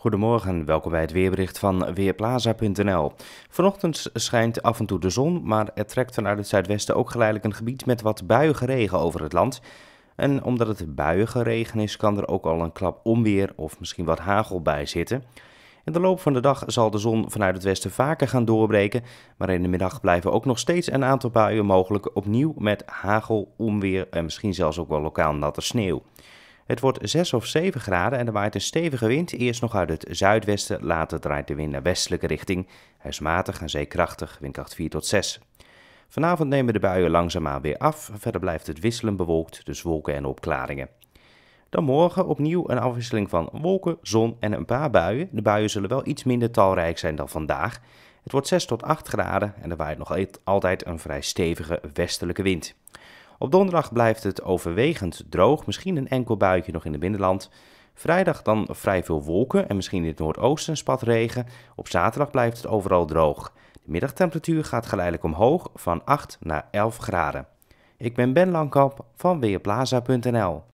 Goedemorgen, welkom bij het weerbericht van Weerplaza.nl. Vanochtend schijnt af en toe de zon, maar er trekt vanuit het zuidwesten ook geleidelijk een gebied met wat buige regen over het land. En omdat het buige regen is, kan er ook al een klap onweer of misschien wat hagel bij zitten. In de loop van de dag zal de zon vanuit het westen vaker gaan doorbreken, maar in de middag blijven ook nog steeds een aantal buien mogelijk, opnieuw met hagel, onweer en misschien zelfs ook wel lokaal natte sneeuw. Het wordt 6 of 7 graden en er waait een stevige wind. Eerst nog uit het zuidwesten, later draait de wind naar westelijke richting. huismatig is matig en zeekrachtig, windkracht 4 tot 6. Vanavond nemen de buien langzaamaan weer af. Verder blijft het wisselend bewolkt, dus wolken en opklaringen. Dan morgen opnieuw een afwisseling van wolken, zon en een paar buien. De buien zullen wel iets minder talrijk zijn dan vandaag. Het wordt 6 tot 8 graden en er waait nog altijd een vrij stevige westelijke wind. Op donderdag blijft het overwegend droog, misschien een enkel buitje nog in het binnenland. Vrijdag dan vrij veel wolken en misschien in het noordoosten regen. Op zaterdag blijft het overal droog. De middagtemperatuur gaat geleidelijk omhoog van 8 naar 11 graden. Ik ben Ben Langkamp van Weerplaza.nl